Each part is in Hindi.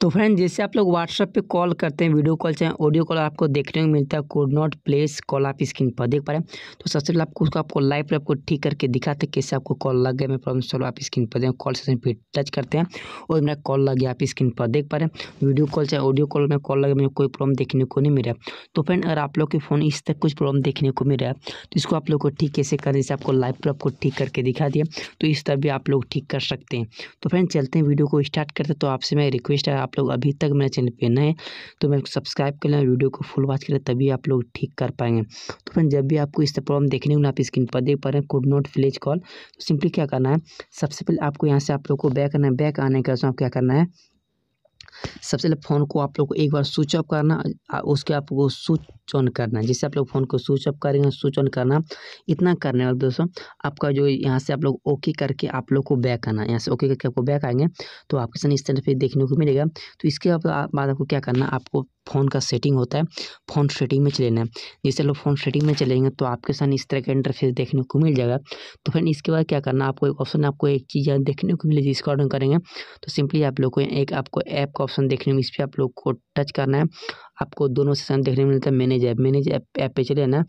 तो फ्रेंड जैसे आप लोग व्हाट्सअप पे कॉल करते हैं वीडियो कॉल चाहे ऑडियो कॉल आपको देखने को मिलता है कोड नॉट प्लेस कॉल आप स्क्रीन पर देख पा रहे हैं तो सबसे पहले आपको उसको आपको लाइव पर आपको ठीक करके दिखाते हैं कैसे आपको कॉल लग गया मैं प्रॉब्लम सॉल्व आप स्क्रीन पर देखें कॉल सेशन पर टच करते हैं और मेरा कॉल लग गया आप स्क्रीन पर देख पा रहे हैं वीडियो कॉल चाहे ऑडियो कॉल में कॉल लगे मेरे कोई प्रॉब्लम देखने को नहीं मिला तो फ्रेंड अगर आप लोग के फ़ोन इस तक कुछ प्रॉब्लम देखने को मिला है तो इसको आप लोग को ठीक कैसे करें जैसे आपको लाइव पर आपको ठीक करके दिखा दिया तो इस तरह भी आप लोग ठीक कर सकते हैं तो फ्रेंड चलते हैं वीडियो को स्टार्ट करते तो आपसे मैं रिक्वेस्ट है आप लोग अभी तक मेरे चैनल पे नए तो मेरे को सब्सक्राइब कर लें वीडियो को फुल वॉच करें तभी आप लोग ठीक कर पाएंगे तो फ्रेंड जब भी आपको इस प्रॉब्लम देखने को आप स्क्रीन पर देख पा रहे हैं कुड नॉट फ्लेज कॉल तो सिंपली क्या करना है सबसे पहले आपको यहाँ से आप लोग को बैक करना है बैक आने के बाद आपको क्या करना है सबसे पहले फ़ोन को आप लोग को एक बार स्विच ऑफ करना उसके आपको स्विच ऑन करना जिससे आप लोग फ़ोन को स्विच ऑफ करेंगे स्विच ऑन करना इतना करने वाले दोस्तों आपका जो यहाँ से आप लोग ओके करके आप लोग को बैक आना यहाँ से ओके करके आपको बैक आएंगे तो आपके साथ इस तरह देखने को मिलेगा तो इसके बाद आपको क्या करना आपको फ़ोन का सेटिंग होता है फ़ोन सेटिंग में चलेना है जैसे लोग फ़ोन सेटिंग में चलेंगे तो आपके साथ इस तरह का इंटरफेस देखने को मिल जाएगा तो फिर इसके बाद क्या करना आपको एक ऑप्शन आपको एक चीज़ देखने को मिलेगी जिसका ऑर्डर करेंगे तो सिंपली आप लोग को एक आपको ऐप का ऑप्शन देखने में इस पर आप लोग को टच करना है आपको दोनों सेशन देखने में मिलता है मैनेज ऐप मैनेज ऐप पे चले जाना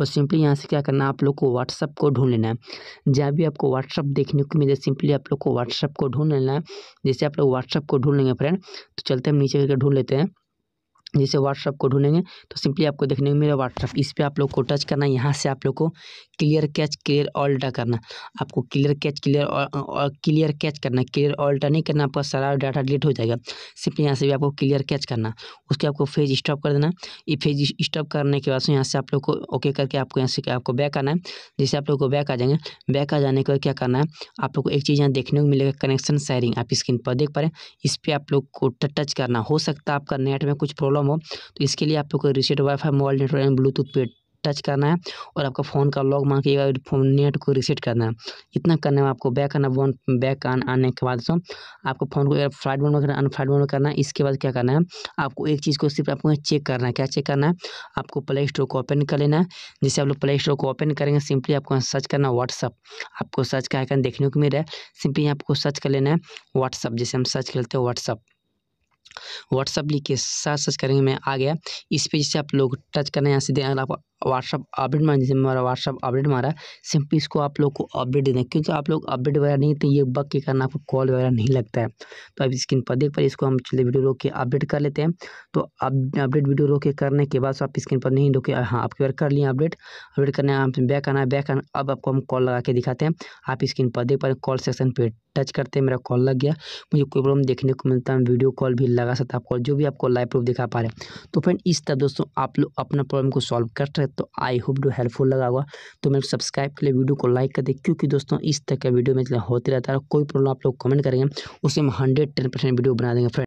और सिंपली यहाँ से क्या करना है आप लोग को व्हाट्सअप को ढूंढ लेना है जहाँ भी आपको व्हाट्सअप देखने को मिले सिंपली आप लोग को व्हाट्सअप को ढूंढ लेना है जैसे आप लोग व्हाट्सअप को ढूंढ लेंगे फ्रेंड तो चलते हम नीचे करके ढूंढ लेते हैं जैसे व्हाट्सअप को ढूंढेंगे तो सिंपली आपको देखने को मिलेगा व्हाट्सअप इस पर आप लोग को टच करना है यहाँ से आप लोग को क्लियर कैच क्लियर ऑल्टा करना आपको क्लियर कैच क्लियर और क्लियर कैच करना क्लियर ऑल्टा नहीं करना आपका सारा डाटा डिलीट हो जाएगा सिर्फ यहाँ से भी आपको क्लियर कैच करना उसके आपको फेज स्टॉप कर देना ये फेज स्टॉप करने के बाद से यहाँ से आप लोग को ओके करके आपको यहाँ से आपको बैक आना है जैसे आप लोग को बैक आ जाएंगे बैक आ जाने के बाद क्या करना है आप लोग को एक चीज़ यहाँ देखने को मिलेगा कनेक्शन शेयरिंग आप स्क्रीन पर देख पा रहे हैं इस पर आप लोग को टच करना हो सकता है आपका नेट में कुछ प्रॉब्लम हो तो इसके लिए आप लोग को reset wifi mobile network bluetooth पेड टच करना है और आपका फ़ोन का लॉक मान के फोन नेट को रिसेट करना है इतना करने में आपको बैक आना वन बैक आन आने के बाद सो तो आपको फ़ोन को फ्लाइट मोड में करना अनफ्लाइट मोड में करना है इसके बाद क्या करना है आपको एक चीज़ को सिर्फ आपको चेक करना है क्या चेक करना है आपको प्ले स्टोर को ओपन कर लेना है जैसे आप लोग प्ले स्टोर को ओपन करेंगे सिंपली आपको सर्च करना है व्हाट्सअप आपको सर्च का आइकन देखने को मिल रहा है सिंपली आपको सर्च कर लेना है व्हाट्सअप जैसे हम सर्च कर लेते हैं व्हाट्सअप व्हाट्सअप लिख के साथ सर्च करेंगे मैं आ गया इस पर जैसे आप लोग टच करना है यहाँ से अगर आप व्हाट्सअप अपडेट मारा जैसे मेरा व्हाट्सअप अपडेट मारा सिंपली इसको आप लोग को अपडेट देना क्योंकि आप लोग अपडेट वगैरह नहीं तो ये बग के कारण आपको कॉल वगैरह नहीं लगता है तो अब स्क्रीन पर देख पर इसको हम चलिए वीडियो रोक के अपडेट कर लेते हैं तो अपडेट वीडियो रोक के करने के बाद आप स्क्रीन पर नहीं रोके हाँ आपके बार कर लिए अपडेट अपडेट करने आप बैक आना है बैक आना अब आपको हम कॉल लगा के दिखाते हैं आप स्क्रीन पर देख पा रहे कॉल सेक्शन पर टच करते हैं मेरा कॉल लग गया मुझे कोई प्रॉब्लम देखने को मिलता है वीडियो कॉल भी लगा सकता है आप कॉल जो भी आपको लाइव प्रूफ दिखा पा रहे हैं तो फ्रेंड इस तरह दोस्तों आप लोग अपना प्रॉब्लम को सॉल्व कर सकते तो आई होप डू हेल्पफुल लगा हुआ तो मेरे को सब्सक्राइब के लिए वीडियो को लाइक कर दे क्योंकि दोस्तों इस तरह का वीडियो मेरे होते रहता है कोई प्रॉब्लम आप लोग कमेंट करेंगे उससे हम हंड्रेड टेन परसेंट वीडियो बना देंगे फ्रेंड